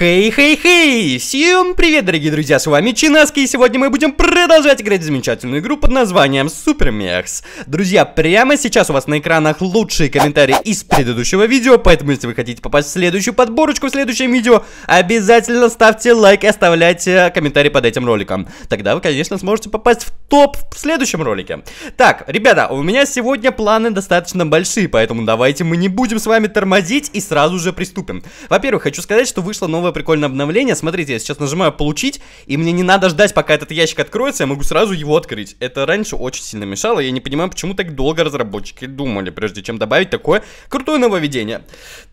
Хей-хей-хей! Всем привет, дорогие друзья, с вами Чинаски, и сегодня мы будем продолжать играть в замечательную игру под названием Супер Друзья, прямо сейчас у вас на экранах лучшие комментарии из предыдущего видео, поэтому если вы хотите попасть в следующую подборочку в следующем видео, обязательно ставьте лайк и оставляйте комментарий под этим роликом. Тогда вы, конечно, сможете попасть в топ в следующем ролике. Так, ребята, у меня сегодня планы достаточно большие, поэтому давайте мы не будем с вами тормозить и сразу же приступим. Во-первых, хочу сказать, что вышло новое новое прикольное обновление. Смотрите, я сейчас нажимаю «Получить», и мне не надо ждать, пока этот ящик откроется, я могу сразу его открыть. Это раньше очень сильно мешало, я не понимаю, почему так долго разработчики думали, прежде чем добавить такое крутое нововведение.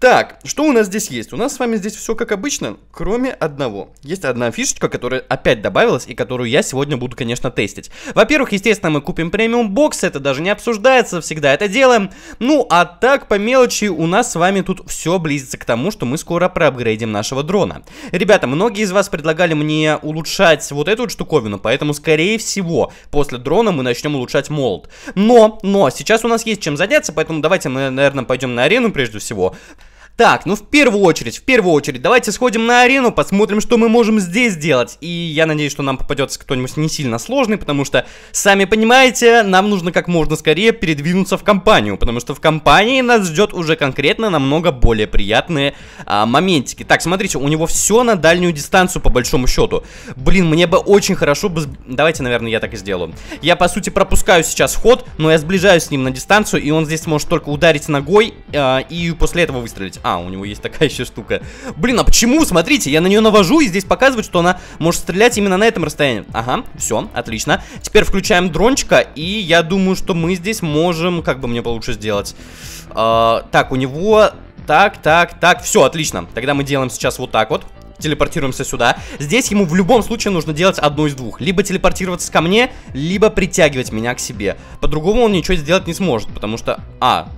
Так, что у нас здесь есть? У нас с вами здесь все как обычно, кроме одного. Есть одна фишечка, которая опять добавилась, и которую я сегодня буду, конечно, тестить. Во-первых, естественно, мы купим премиум бокс, это даже не обсуждается, всегда это делаем. Ну, а так, по мелочи, у нас с вами тут все близится к тому, что мы скоро проапгрейдим нашего дроба урона. Ребята, многие из вас предлагали мне улучшать вот эту вот штуковину, поэтому, скорее всего, после дрона мы начнем улучшать молот. Но, но, сейчас у нас есть чем заняться, поэтому давайте мы, наверное, пойдем на арену прежде всего. Так, ну в первую очередь, в первую очередь, давайте сходим на арену, посмотрим, что мы можем здесь сделать. И я надеюсь, что нам попадется кто-нибудь не сильно сложный, потому что, сами понимаете, нам нужно как можно скорее передвинуться в компанию, потому что в компании нас ждет уже конкретно намного более приятные а, моментики. Так, смотрите, у него все на дальнюю дистанцию, по большому счету. Блин, мне бы очень хорошо бы... Давайте, наверное, я так и сделаю. Я, по сути, пропускаю сейчас ход, но я сближаюсь с ним на дистанцию, и он здесь может только ударить ногой э, и после этого выстрелить. А, у него есть такая еще штука. Блин, а почему? Смотрите, я на нее навожу, и здесь показывает, что она может стрелять именно на этом расстоянии. Ага, все, отлично. Теперь включаем дрончика, и я думаю, что мы здесь можем... Как бы мне получше сделать? А, так, у него... Так, так, так, все, отлично. Тогда мы делаем сейчас вот так вот телепортируемся сюда. Здесь ему в любом случае нужно делать одну из двух. Либо телепортироваться ко мне, либо притягивать меня к себе. По-другому он ничего сделать не сможет, потому что... А,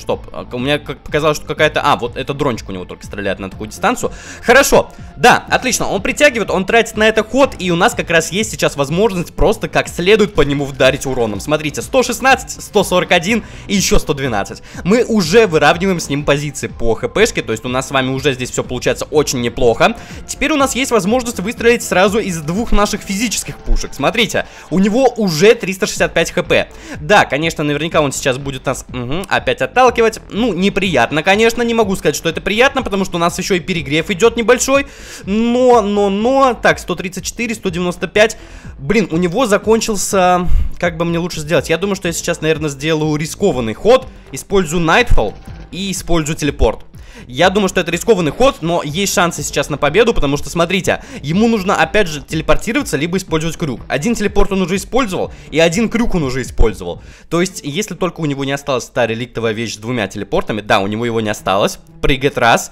стоп. А, у меня как показалось, что какая-то... А, вот это дрончик у него только стреляет на такую дистанцию. Хорошо. Да, отлично. Он притягивает, он тратит на это ход, и у нас как раз есть сейчас возможность просто как следует по нему вдарить уроном. Смотрите, 116, 141 и еще 112. Мы уже выравниваем с ним позиции по хпшке, то есть у нас с вами уже здесь все получается очень неплохо. Теперь у нас есть возможность выстрелить сразу из двух наших физических пушек. Смотрите, у него уже 365 хп. Да, конечно, наверняка он сейчас будет нас угу, опять отталкивать, сталкивать. Ну, неприятно, конечно, не могу сказать, что это приятно, потому что у нас еще и перегрев идет небольшой. Но, но, но, так, 134, 195. Блин, у него закончился... Как бы мне лучше сделать? Я думаю, что я сейчас, наверное, сделаю рискованный ход. Использую Nightfall и использую телепорт. Я думаю, что это рискованный ход, но есть шансы сейчас на победу, потому что, смотрите, ему нужно опять же телепортироваться, либо использовать крюк. Один телепорт он уже использовал, и один крюк он уже использовал. То есть, если только у него не осталась та реликтовая вещь с двумя телепортами, да, у него его не осталось, прыгает раз,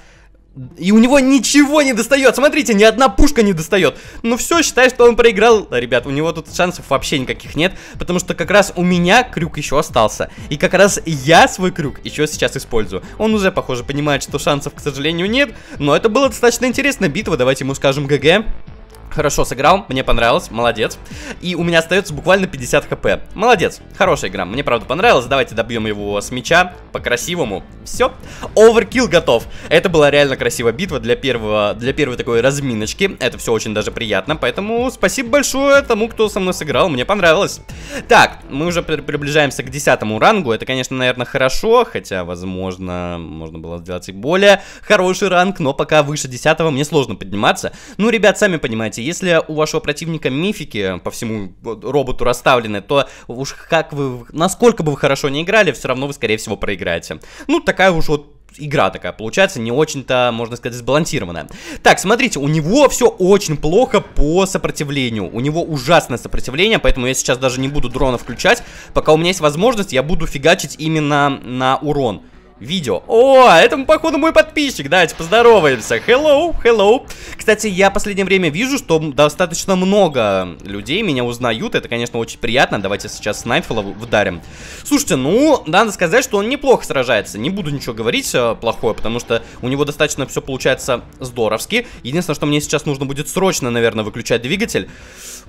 и у него ничего не достает. Смотрите, ни одна пушка не достает. Ну все, считай, что он проиграл. Ребят, у него тут шансов вообще никаких нет. Потому что как раз у меня крюк еще остался. И как раз я свой крюк еще сейчас использую. Он уже, похоже, понимает, что шансов, к сожалению, нет. Но это была достаточно интересная битва. Давайте ему скажем ГГ. Хорошо сыграл, мне понравилось, молодец. И у меня остается буквально 50 хп. Молодец, хорошая игра, мне правда понравилось. Давайте добьем его с мяча, по-красивому. Все, оверкил готов. Это была реально красивая битва для, первого, для первой такой разминочки. Это все очень даже приятно, поэтому спасибо большое тому, кто со мной сыграл, мне понравилось. Так, мы уже при приближаемся к 10 рангу. Это, конечно, наверное, хорошо, хотя, возможно, можно было сделать и более хороший ранг, но пока выше 10 мне сложно подниматься. Ну, ребят, сами понимаете, если у вашего противника мифики по всему роботу расставлены, то уж как вы, насколько бы вы хорошо не играли, все равно вы, скорее всего, проиграете. Ну, такая уж вот игра такая получается, не очень-то, можно сказать, сбалансированная. Так, смотрите, у него все очень плохо по сопротивлению. У него ужасное сопротивление, поэтому я сейчас даже не буду дрона включать. Пока у меня есть возможность, я буду фигачить именно на урон видео. О, а это, походу, мой подписчик. Давайте поздороваемся. Hello, hello. Кстати, я в последнее время вижу, что достаточно много людей меня узнают. Это, конечно, очень приятно. Давайте сейчас снайфела вдарим. Слушайте, ну, надо сказать, что он неплохо сражается. Не буду ничего говорить э, плохое, потому что у него достаточно все получается здоровски. Единственное, что мне сейчас нужно будет срочно, наверное, выключать двигатель.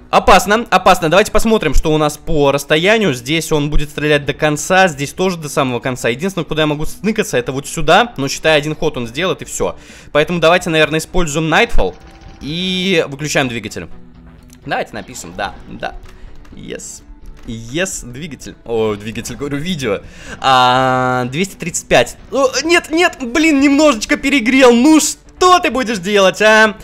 Опасно, опасно. Давайте посмотрим, что у нас по расстоянию. Здесь он будет стрелять до конца, здесь тоже до самого конца. Единственное, куда я могу сныкаться, это вот сюда, но считай один ход он сделает и все. Поэтому давайте, наверное, используем Nightfall и выключаем двигатель. Давайте напишем, да, да, yes. Yes, двигатель. О, двигатель, говорю, видео. А, 235. О, нет, нет, блин, немножечко перегрел. Ну что ты будешь делать, а?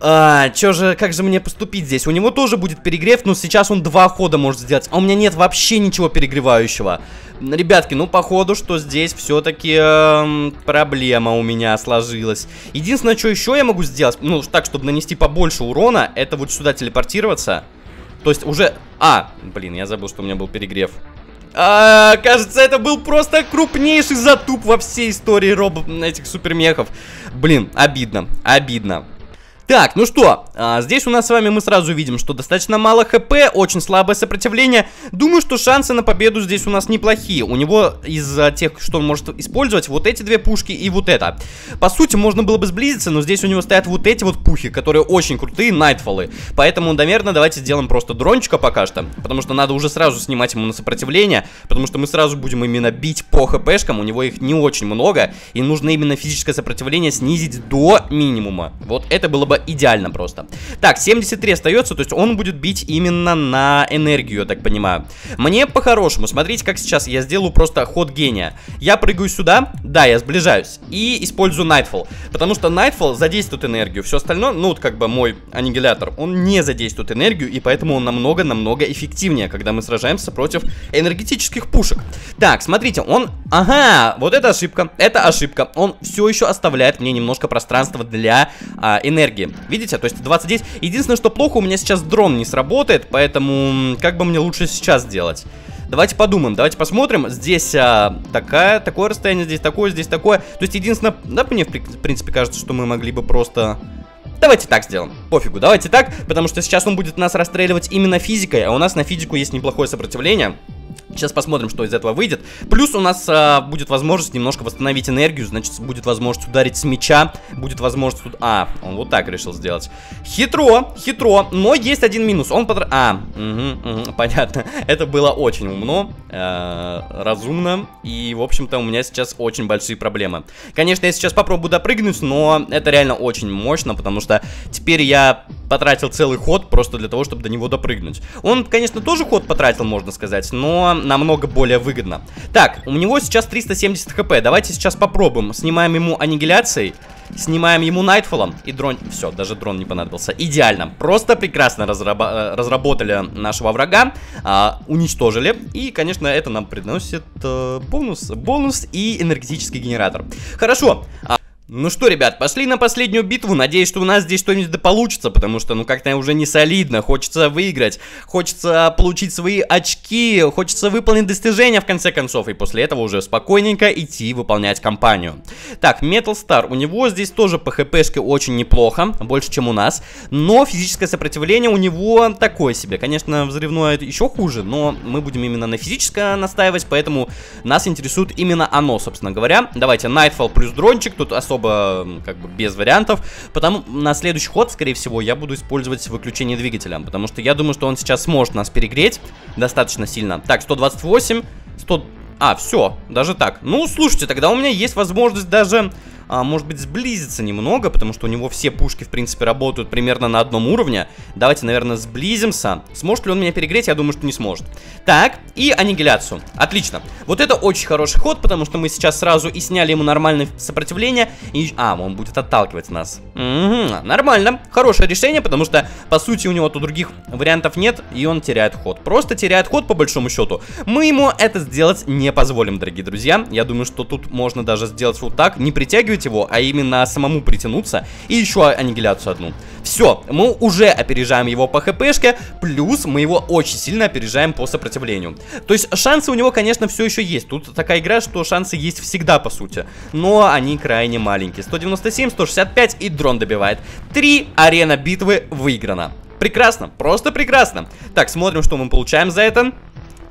А, чё же, как же мне поступить здесь? У него тоже будет перегрев, но сейчас он два хода может сделать. А у меня нет вообще ничего перегревающего. Ребятки, ну походу, что здесь все-таки э, эм, проблема у меня сложилась. Единственное, что еще я могу сделать, ну так, чтобы нанести побольше урона, это вот сюда телепортироваться. То есть уже... А, блин, я забыл, что у меня был перегрев. А, кажется, это был просто крупнейший затуп во всей истории роб этих супермехов. Блин, обидно, обидно. Так, ну что, а, здесь у нас с вами мы сразу видим, что достаточно мало хп, очень слабое сопротивление. Думаю, что шансы на победу здесь у нас неплохие. У него из тех, что он может использовать, вот эти две пушки и вот это. По сути, можно было бы сблизиться, но здесь у него стоят вот эти вот пухи, которые очень крутые, найтфолы. Поэтому, наверное, давайте сделаем просто дрончика пока что, потому что надо уже сразу снимать ему на сопротивление, потому что мы сразу будем именно бить по хпшкам, у него их не очень много, и нужно именно физическое сопротивление снизить до минимума. Вот это было бы идеально просто. Так, 73 остается, то есть он будет бить именно на энергию, я так понимаю. Мне по-хорошему, смотрите, как сейчас я сделаю просто ход гения. Я прыгаю сюда, да, я сближаюсь, и использую Nightfall, потому что Nightfall задействует энергию, все остальное, ну вот как бы мой аннигилятор, он не задействует энергию, и поэтому он намного-намного эффективнее, когда мы сражаемся против энергетических пушек. Так, смотрите, он... Ага, вот это ошибка, это ошибка. Он все еще оставляет мне немножко пространства для а, энергии видите, то есть 20 здесь. Единственное, что плохо, у меня сейчас дрон не сработает, поэтому как бы мне лучше сейчас сделать. Давайте подумаем, давайте посмотрим. Здесь а, такая, такое расстояние, здесь такое, здесь такое. То есть единственное, да, мне в принципе кажется, что мы могли бы просто... Давайте так сделаем. Пофигу, давайте так, потому что сейчас он будет нас расстреливать именно физикой, а у нас на физику есть неплохое сопротивление. Сейчас посмотрим, что из этого выйдет. Плюс у нас а, будет возможность немножко восстановить энергию, значит, будет возможность ударить с мяча, будет возможность... Уд... А, он вот так решил сделать. Хитро, хитро, но есть один минус. Он потр... А, угу, угу, понятно. Это было очень умно, э, разумно, и, в общем-то, у меня сейчас очень большие проблемы. Конечно, я сейчас попробую допрыгнуть, но это реально очень мощно, потому что теперь я потратил целый ход просто для того, чтобы до него допрыгнуть. Он, конечно, тоже ход потратил, можно сказать, но намного более выгодно. Так, у него сейчас 370 хп. Давайте сейчас попробуем. Снимаем ему аннигиляцией. Снимаем ему Найтфолом и дрон... Все, даже дрон не понадобился. Идеально. Просто прекрасно разраб... Э, разработали нашего врага, а, уничтожили. И, конечно, это нам приносит э, бонус. Бонус и энергетический генератор. Хорошо. А... Ну что, ребят, пошли на последнюю битву. Надеюсь, что у нас здесь что-нибудь да получится, потому что, ну, как-то уже не солидно. Хочется выиграть, хочется получить свои очки, хочется выполнить достижения, в конце концов. И после этого уже спокойненько идти выполнять кампанию. Так, Metal Star. У него здесь тоже по хпшке очень неплохо, больше, чем у нас. Но физическое сопротивление у него такое себе. Конечно, взрывное еще хуже, но мы будем именно на физическое настаивать, поэтому нас интересует именно оно, собственно говоря. Давайте, Nightfall плюс дрончик, тут особо особо как бы без вариантов. Потому на следующий ход, скорее всего, я буду использовать выключение двигателя, потому что я думаю, что он сейчас сможет нас перегреть достаточно сильно. Так, 128, 100... А, все, даже так. Ну, слушайте, тогда у меня есть возможность даже а, может быть, сблизиться немного, потому что у него все пушки, в принципе, работают примерно на одном уровне. Давайте, наверное, сблизимся. Сможет ли он меня перегреть? Я думаю, что не сможет. Так, и аннигиляцию. Отлично. Вот это очень хороший ход, потому что мы сейчас сразу и сняли ему нормальное сопротивление. И... А, он будет отталкивать нас. Угу, нормально. Хорошее решение, потому что, по сути, у него тут других вариантов нет, и он теряет ход. Просто теряет ход, по большому счету. Мы ему это сделать не позволим, дорогие друзья. Я думаю, что тут можно даже сделать вот так. Не притягивать уничтожить его, а именно самому притянуться и еще аннигиляцию одну. Все, мы уже опережаем его по хпшке, плюс мы его очень сильно опережаем по сопротивлению. То есть шансы у него, конечно, все еще есть. Тут такая игра, что шансы есть всегда, по сути. Но они крайне маленькие. 197, 165 и дрон добивает. Три арена битвы выиграна. Прекрасно, просто прекрасно. Так, смотрим, что мы получаем за это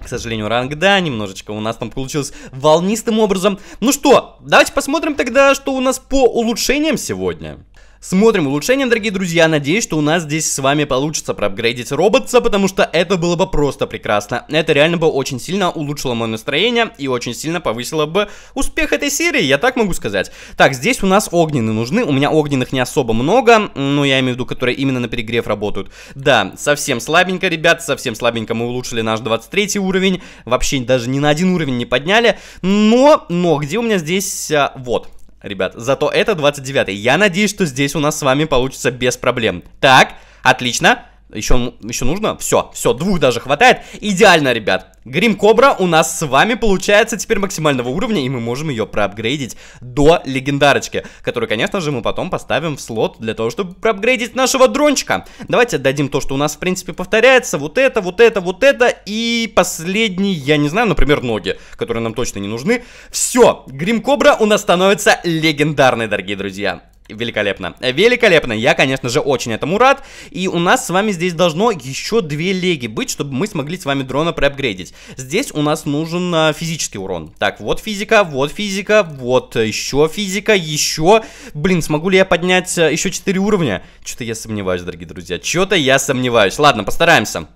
к сожалению, ранг да, немножечко у нас там получилось волнистым образом. Ну что, давайте посмотрим тогда, что у нас по улучшениям сегодня. Смотрим улучшения, дорогие друзья. Надеюсь, что у нас здесь с вами получится проапгрейдить роботца, потому что это было бы просто прекрасно. Это реально бы очень сильно улучшило мое настроение и очень сильно повысило бы успех этой серии, я так могу сказать. Так, здесь у нас огненные нужны. У меня огненных не особо много, но я имею в виду, которые именно на перегрев работают. Да, совсем слабенько, ребят, совсем слабенько мы улучшили наш 23 уровень. Вообще даже ни на один уровень не подняли. Но, но где у меня здесь... А, вот, ребят. Зато это 29-й. Я надеюсь, что здесь у нас с вами получится без проблем. Так, отлично. Еще, еще нужно? Все, все, двух даже хватает. Идеально, ребят. Грим Кобра у нас с вами получается теперь максимального уровня, и мы можем ее проапгрейдить до легендарочки, которую, конечно же, мы потом поставим в слот для того, чтобы проапгрейдить нашего дрончика. Давайте отдадим то, что у нас, в принципе, повторяется. Вот это, вот это, вот это, и последний, я не знаю, например, ноги, которые нам точно не нужны. Все, Грим Кобра у нас становится легендарной, дорогие друзья. Великолепно. Великолепно. Я, конечно же, очень этому рад. И у нас с вами здесь должно еще две леги быть, чтобы мы смогли с вами дрона проапгрейдить. Здесь у нас нужен а, физический урон. Так, вот физика, вот физика, вот еще физика, еще... Блин, смогу ли я поднять а, еще 4 уровня? Что-то я сомневаюсь, дорогие друзья. Что-то я сомневаюсь. Ладно, постараемся.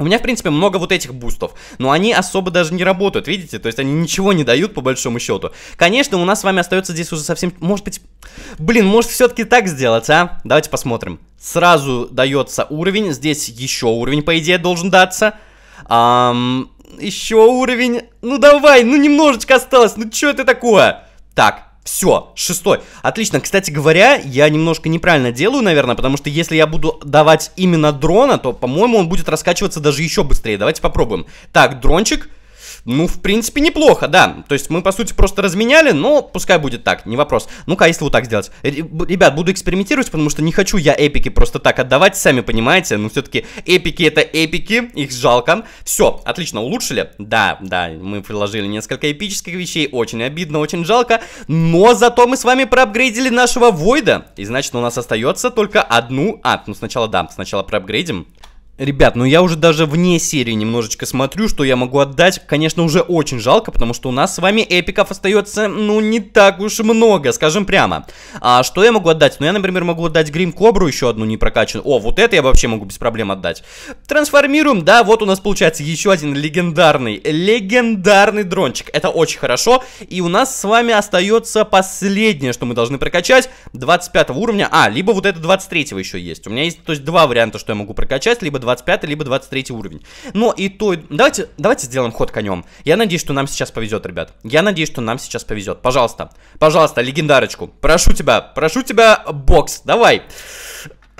У меня, в принципе, много вот этих бустов, но они особо даже не работают, видите? То есть они ничего не дают, по большому счету. Конечно, у нас с вами остается здесь уже совсем... Может быть... Блин, может все-таки так сделать, а? Давайте посмотрим. Сразу дается уровень, здесь еще уровень, по идее, должен даться. Ам... Еще уровень... Ну давай, ну немножечко осталось, ну что это такое? Так, все, шестой. Отлично. Кстати говоря, я немножко неправильно делаю, наверное, потому что если я буду давать именно дрона, то, по-моему, он будет раскачиваться даже еще быстрее. Давайте попробуем. Так, дрончик. Ну, в принципе, неплохо, да. То есть мы, по сути, просто разменяли, но пускай будет так, не вопрос. Ну-ка, а если вот так сделать. Ребят, буду экспериментировать, потому что не хочу я эпики просто так отдавать, сами понимаете. Но ну, все-таки эпики это эпики, их жалко. Все, отлично, улучшили. Да, да, мы приложили несколько эпических вещей, очень обидно, очень жалко. Но зато мы с вами проапгрейдили нашего Войда. И значит, у нас остается только одну... А, ну сначала да, сначала проапгрейдим. Ребят, ну я уже даже вне серии немножечко смотрю, что я могу отдать. Конечно, уже очень жалко, потому что у нас с вами эпиков остается, ну, не так уж много, скажем прямо. А что я могу отдать? Ну, я, например, могу отдать Грим Кобру еще одну не прокачанную. О, вот это я вообще могу без проблем отдать. Трансформируем, да, вот у нас получается еще один легендарный, легендарный дрончик. Это очень хорошо. И у нас с вами остается последнее, что мы должны прокачать, 25 уровня. А, либо вот это 23 еще есть. У меня есть, то есть, два варианта, что я могу прокачать, либо 25 либо 23 уровень. Но и то... Давайте, давайте сделаем ход конем. Я надеюсь, что нам сейчас повезет, ребят. Я надеюсь, что нам сейчас повезет. Пожалуйста, пожалуйста, легендарочку. Прошу тебя, прошу тебя, бокс, давай.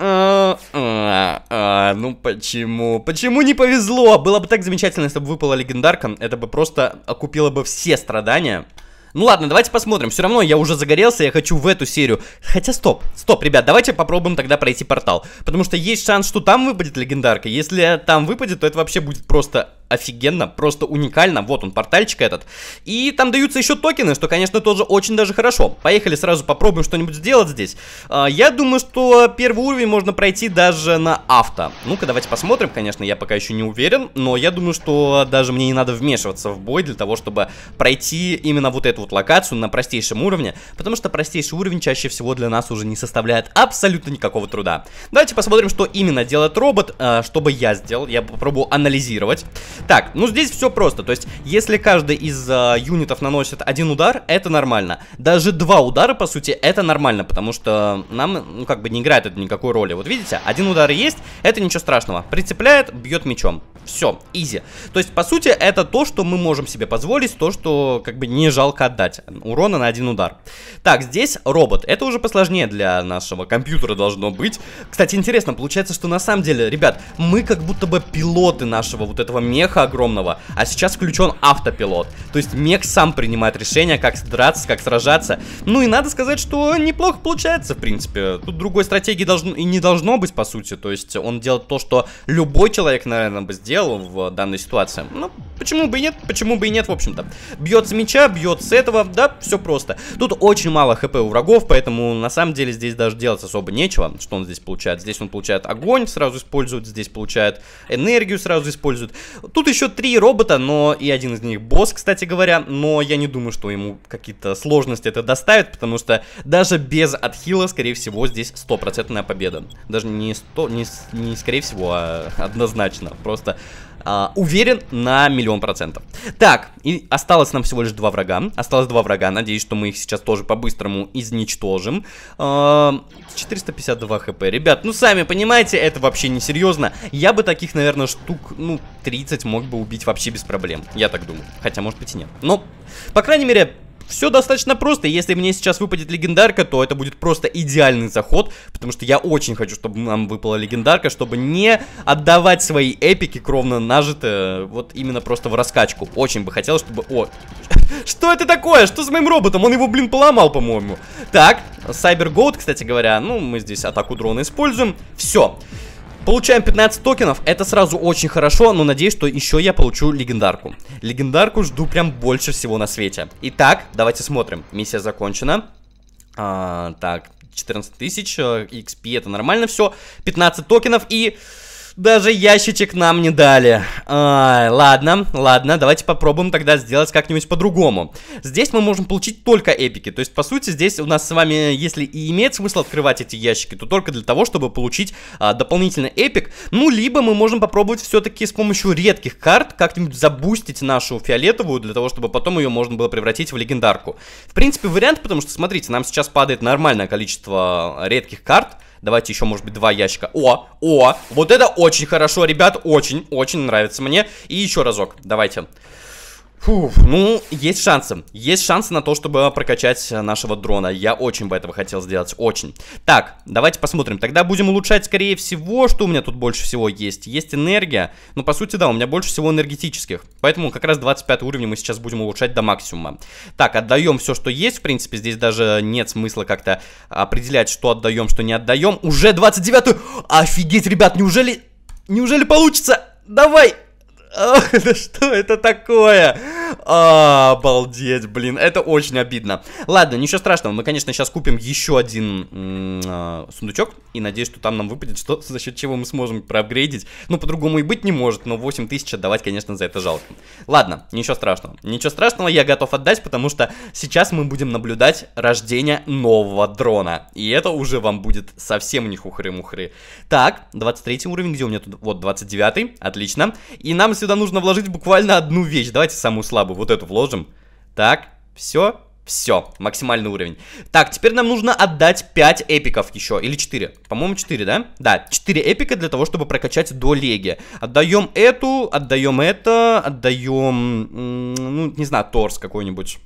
А, а, а, ну почему? Почему не повезло? Было бы так замечательно, если бы выпала легендарка. Это бы просто окупило бы все страдания. Ну ладно, давайте посмотрим. Все равно я уже загорелся, я хочу в эту серию. Хотя стоп, стоп, ребят, давайте попробуем тогда пройти портал. Потому что есть шанс, что там выпадет легендарка. Если там выпадет, то это вообще будет просто офигенно, просто уникально. Вот он, портальчик этот. И там даются еще токены, что, конечно, тоже очень даже хорошо. Поехали сразу попробуем что-нибудь сделать здесь. А, я думаю, что первый уровень можно пройти даже на авто. Ну-ка, давайте посмотрим, конечно, я пока еще не уверен, но я думаю, что даже мне не надо вмешиваться в бой для того, чтобы пройти именно вот эту вот локацию на простейшем уровне, потому что простейший уровень чаще всего для нас уже не составляет абсолютно никакого труда. Давайте посмотрим, что именно делает робот, а, чтобы я сделал. Я попробую анализировать. Так, ну здесь все просто. То есть, если каждый из э, юнитов наносит один удар, это нормально. Даже два удара, по сути, это нормально, потому что нам, ну, как бы не играет это никакой роли. Вот видите, один удар есть, это ничего страшного. Прицепляет, бьет мечом. Все, изи. То есть, по сути, это то, что мы можем себе позволить, то, что как бы не жалко отдать. Урона на один удар. Так, здесь робот. Это уже посложнее для нашего компьютера должно быть. Кстати, интересно, получается, что на самом деле, ребят, мы как будто бы пилоты нашего вот этого меха, меха огромного, а сейчас включен автопилот. То есть мех сам принимает решение, как драться, как сражаться. Ну и надо сказать, что неплохо получается, в принципе. Тут другой стратегии должно и не должно быть, по сути. То есть он делает то, что любой человек, наверное, бы сделал в данной ситуации. Ну, почему бы и нет, почему бы и нет, в общем-то. Бьет с меча, бьет с этого, да, все просто. Тут очень мало хп у врагов, поэтому на самом деле здесь даже делать особо нечего, что он здесь получает. Здесь он получает огонь, сразу использует, здесь получает энергию, сразу использует. Тут еще три робота, но и один из них босс, кстати говоря, но я не думаю, что ему какие-то сложности это доставит, потому что даже без отхила, скорее всего, здесь стопроцентная победа. Даже не, сто, не, не скорее всего, а однозначно. Просто а, уверен на миллион процентов. Так, и осталось нам всего лишь два врага. Осталось два врага. Надеюсь, что мы их сейчас тоже по-быстрому изничтожим. Uh, а, 452 хп. Ребят, ну сами понимаете, это вообще не серьезно. Я бы таких, наверное, штук, ну, 30 мог бы убить вообще без проблем. Я так думаю. Хотя, может быть и нет. Но, по крайней мере, все достаточно просто. Если мне сейчас выпадет легендарка, то это будет просто идеальный заход, потому что я очень хочу, чтобы нам выпала легендарка, чтобы не отдавать свои эпики кровно нажитые вот именно просто в раскачку. Очень бы хотелось, чтобы... О, что это такое? Что с моим роботом? Он его, блин, поломал, по-моему. Так, Cyber Goat, кстати говоря, ну, мы здесь атаку дрона используем. Все. Получаем 15 токенов, это сразу очень хорошо, но надеюсь, что еще я получу легендарку. Легендарку жду прям больше всего на свете. Итак, давайте смотрим. Миссия закончена. А, так, 14 тысяч, XP э, это нормально все. 15 токенов и... Даже ящичек нам не дали. А, ладно, ладно, давайте попробуем тогда сделать как-нибудь по-другому. Здесь мы можем получить только эпики. То есть, по сути, здесь у нас с вами, если и имеет смысл открывать эти ящики, то только для того, чтобы получить а, дополнительный эпик. Ну, либо мы можем попробовать все-таки с помощью редких карт как-нибудь забустить нашу фиолетовую, для того, чтобы потом ее можно было превратить в легендарку. В принципе, вариант, потому что, смотрите, нам сейчас падает нормальное количество а, редких карт. Давайте еще, может быть, два ящика. О, о, вот это очень хорошо, ребят, очень, очень нравится мне. И еще разок, давайте. Фух, ну, есть шансы. Есть шансы на то, чтобы прокачать э, нашего дрона. Я очень бы этого хотел сделать, очень. Так, давайте посмотрим. Тогда будем улучшать, скорее всего, что у меня тут больше всего есть. Есть энергия. Ну, по сути, да, у меня больше всего энергетических. Поэтому как раз 25 уровень мы сейчас будем улучшать до максимума. Так, отдаем все, что есть. В принципе, здесь даже нет смысла как-то определять, что отдаем, что не отдаем. Уже 29 -ю. Офигеть, ребят, неужели... Неужели получится? Давай! Да что это такое? А, обалдеть, блин, это очень обидно. Ладно, ничего страшного, мы, конечно, сейчас купим еще один а, сундучок, и надеюсь, что там нам выпадет что за счет чего мы сможем проапгрейдить. Ну, по-другому и быть не может, но 8000 отдавать, конечно, за это жалко. Ладно, ничего страшного. Ничего страшного, я готов отдать, потому что сейчас мы будем наблюдать рождение нового дрона. И это уже вам будет совсем не хухры-мухры. Так, 23 уровень, где у меня тут? Вот, 29 отлично. И нам сюда нужно вложить буквально одну вещь. Давайте самую слабую, вот эту вложим. Так, все, все, максимальный уровень. Так, теперь нам нужно отдать 5 эпиков еще, или 4. По-моему, 4, да? Да, 4 эпика для того, чтобы прокачать до леги. Отдаем эту, отдаем это, отдаем, ну, не знаю, торс какой-нибудь.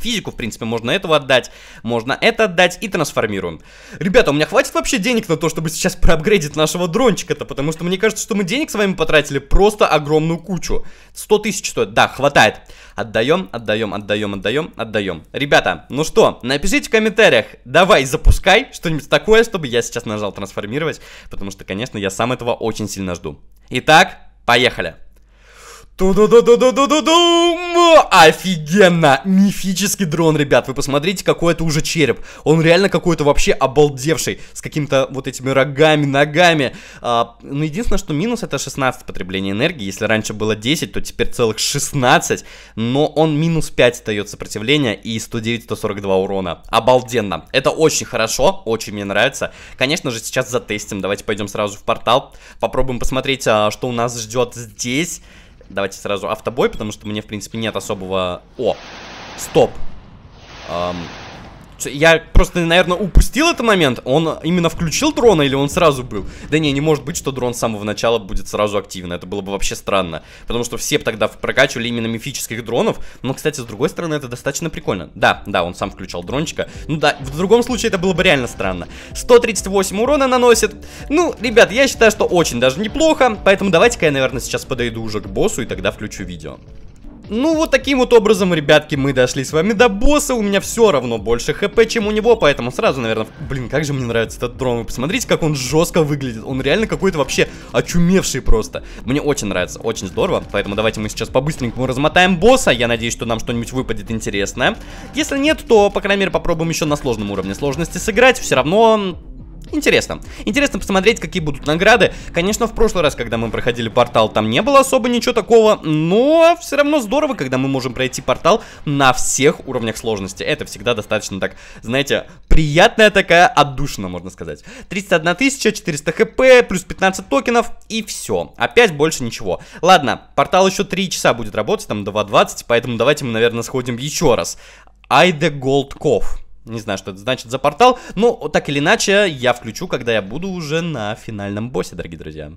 Физику, в принципе, можно этого отдать, можно это отдать и трансформируем. Ребята, у меня хватит вообще денег на то, чтобы сейчас проапгрейдить нашего дрончика-то, потому что мне кажется, что мы денег с вами потратили просто огромную кучу. 100 тысяч стоит, да, хватает. Отдаем, отдаем, отдаем, отдаем, отдаем. Ребята, ну что, напишите в комментариях, давай запускай что-нибудь такое, чтобы я сейчас нажал трансформировать, потому что, конечно, я сам этого очень сильно жду. Итак, поехали ту ду Офигенно! Мифический дрон, ребят. Вы посмотрите, какой это уже череп. Он реально какой-то вообще обалдевший. С какими то вот этими рогами, ногами. А, ну, единственное, что минус это 16 потребления энергии. Если раньше было 10, то теперь целых 16. Но он минус 5 дает сопротивление и 109-142 урона. Обалденно. Это очень хорошо, очень мне нравится. Конечно же, сейчас затестим. Давайте пойдем сразу в портал. Попробуем посмотреть, что у нас ждет здесь. Давайте сразу автобой, потому что мне, в принципе, нет особого... О! Стоп! Эм, я просто, наверное, упустил этот момент. Он именно включил дрона или он сразу был? Да не, не может быть, что дрон с самого начала будет сразу активен. Это было бы вообще странно. Потому что все тогда прокачивали именно мифических дронов. Но, кстати, с другой стороны, это достаточно прикольно. Да, да, он сам включал дрончика. Ну да, в другом случае это было бы реально странно. 138 урона наносит. Ну, ребят, я считаю, что очень даже неплохо. Поэтому давайте-ка я, наверное, сейчас подойду уже к боссу и тогда включу видео. Ну вот таким вот образом, ребятки, мы дошли с вами до босса. У меня все равно больше хп, чем у него, поэтому сразу, наверное... Блин, как же мне нравится этот дрон. Вы посмотрите, как он жестко выглядит. Он реально какой-то вообще очумевший просто. Мне очень нравится, очень здорово. Поэтому давайте мы сейчас по-быстренькому размотаем босса. Я надеюсь, что нам что-нибудь выпадет интересное. Если нет, то, по крайней мере, попробуем еще на сложном уровне сложности сыграть. Все равно Интересно. Интересно посмотреть, какие будут награды. Конечно, в прошлый раз, когда мы проходили портал, там не было особо ничего такого, но все равно здорово, когда мы можем пройти портал на всех уровнях сложности. Это всегда достаточно так, знаете, приятная такая отдушина, можно сказать. 31 400 хп, плюс 15 токенов и все. Опять больше ничего. Ладно, портал еще 3 часа будет работать, там 2.20, поэтому давайте мы, наверное, сходим еще раз. Айде Голдков. Не знаю, что это значит за портал, но так или иначе я включу, когда я буду уже на финальном боссе, дорогие друзья.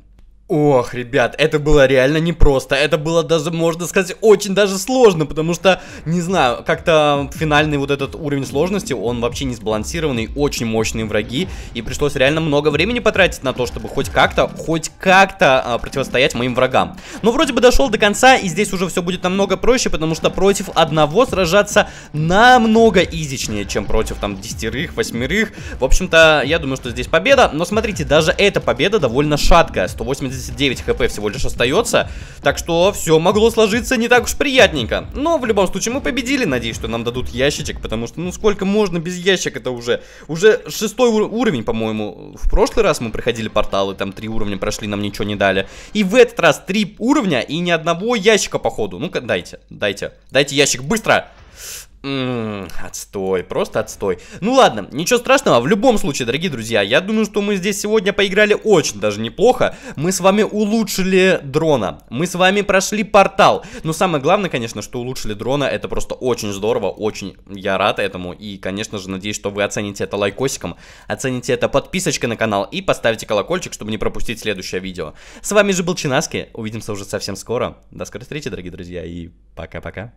Ох, ребят, это было реально непросто. Это было даже, можно сказать, очень даже сложно, потому что, не знаю, как-то финальный вот этот уровень сложности, он вообще не сбалансированный, очень мощные враги, и пришлось реально много времени потратить на то, чтобы хоть как-то, хоть как-то а, противостоять моим врагам. Но вроде бы дошел до конца, и здесь уже все будет намного проще, потому что против одного сражаться намного изичнее, чем против там десятерых, восьмерых. В общем-то, я думаю, что здесь победа, но смотрите, даже эта победа довольно шаткая, 180 89 хп всего лишь остается. Так что все могло сложиться не так уж приятненько. Но в любом случае мы победили. Надеюсь, что нам дадут ящичек, потому что ну сколько можно без ящик это уже? Уже шестой ур уровень, по-моему. В прошлый раз мы проходили порталы, там три уровня прошли, нам ничего не дали. И в этот раз три уровня и ни одного ящика, походу. Ну-ка, дайте, дайте, дайте ящик, быстро! отстой, просто отстой. Ну ладно, ничего страшного, в любом случае, дорогие друзья, я думаю, что мы здесь сегодня поиграли очень даже неплохо. Мы с вами улучшили дрона, мы с вами прошли портал. Но самое главное, конечно, что улучшили дрона, это просто очень здорово, очень я рад этому. И, конечно же, надеюсь, что вы оцените это лайкосиком, оцените это подписочкой на канал и поставите колокольчик, чтобы не пропустить следующее видео. С вами же был Чинаски, увидимся уже совсем скоро. До скорой встречи, дорогие друзья, и пока-пока.